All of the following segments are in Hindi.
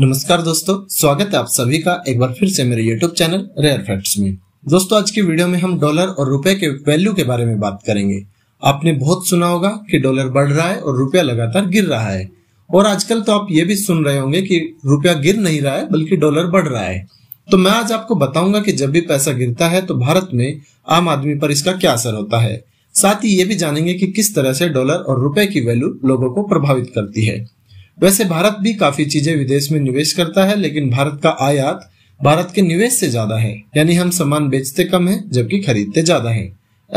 नमस्कार दोस्तों स्वागत है आप सभी का एक बार फिर से मेरे यूट्यूब चैनल रेयर फैक्ट्स में दोस्तों आज की वीडियो में हम डॉलर और रुपए के वैल्यू के बारे में बात करेंगे आपने बहुत सुना होगा कि डॉलर बढ़ रहा है और रुपया लगातार गिर रहा है और आजकल तो आप ये भी सुन रहे होंगे कि रुपया गिर नहीं रहा है बल्कि डॉलर बढ़ रहा है तो मैं आज आपको बताऊंगा की जब भी पैसा गिरता है तो भारत में आम आदमी पर इसका क्या असर होता है साथ ही ये भी जानेंगे की किस तरह से डॉलर और रुपए की वैल्यू लोगों को प्रभावित करती है वैसे भारत भी काफी चीजें विदेश में निवेश करता है लेकिन भारत का आयात भारत के निवेश से ज्यादा है यानी हम सामान बेचते कम है जबकि खरीदते ज्यादा है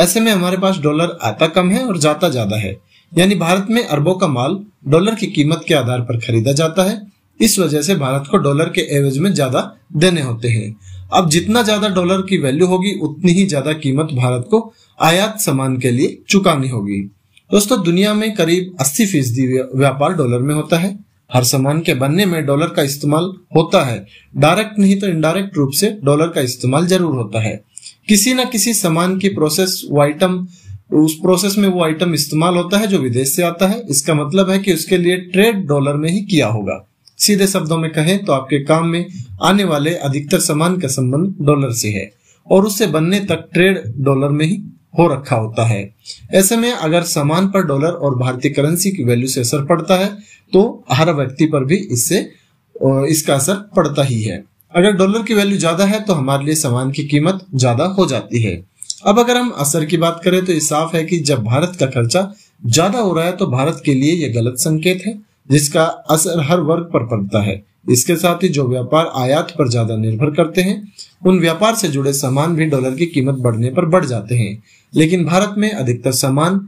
ऐसे में हमारे पास डॉलर आता कम है और जाता ज्यादा है यानी भारत में अरबों का माल डॉलर की कीमत के आधार पर खरीदा जाता है इस वजह से भारत को डॉलर के एवज में ज्यादा देने होते हैं अब जितना ज्यादा डॉलर की वैल्यू होगी उतनी ही ज्यादा कीमत भारत को आयात सामान के लिए चुकानी होगी दोस्तों दुनिया में करीब 80 फीसदी व्यापार डॉलर में होता है हर सामान के बनने में डॉलर का इस्तेमाल होता है डायरेक्ट नहीं तो इनडायरेक्ट रूप से डॉलर का इस्तेमाल जरूर होता है किसी न किसी सामान की प्रोसेस वो आइटम उस प्रोसेस में वो आइटम इस्तेमाल होता है जो विदेश से आता है इसका मतलब है कि उसके लिए ट्रेड डॉलर में ही किया होगा सीधे शब्दों में कहें तो आपके काम में आने वाले अधिकतर सामान का संबंध डॉलर से है और उससे बनने तक ट्रेड डॉलर में ही हो रखा होता है ऐसे में अगर सामान पर डॉलर और भारतीय करेंसी की वैल्यू से असर पड़ता है तो हर व्यक्ति पर भी इससे इसका असर पड़ता ही है अगर डॉलर की वैल्यू ज्यादा है तो हमारे लिए सामान की कीमत ज्यादा हो जाती है अब अगर हम असर की बात करें तो ये साफ है कि जब भारत का खर्चा ज्यादा हो रहा है तो भारत के लिए यह गलत संकेत है जिसका असर हर वर्ग पर पड़ता है इसके साथ ही जो व्यापार आयात पर ज्यादा निर्भर करते हैं उन व्यापार से जुड़े सामान भी डॉलर की कीमत बढ़ने पर बढ़ जाते हैं लेकिन भारत में अधिकतर सामान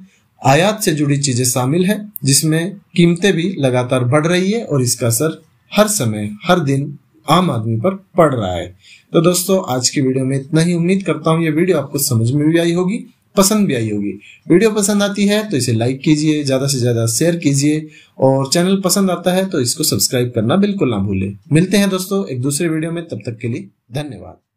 आयात से जुड़ी चीजें शामिल है जिसमें कीमतें भी लगातार बढ़ रही है और इसका असर हर समय हर दिन आम आदमी पर पड़ रहा है तो दोस्तों आज की वीडियो में इतना ही उम्मीद करता हूँ ये वीडियो आपको समझ में भी आई होगी पसंद भी आई होगी वीडियो पसंद आती है तो इसे लाइक कीजिए ज़्यादा से ज़्यादा शेयर कीजिए और चैनल पसंद आता है तो इसको सब्सक्राइब करना बिल्कुल ना भूले मिलते हैं दोस्तों एक दूसरे वीडियो में तब तक के लिए धन्यवाद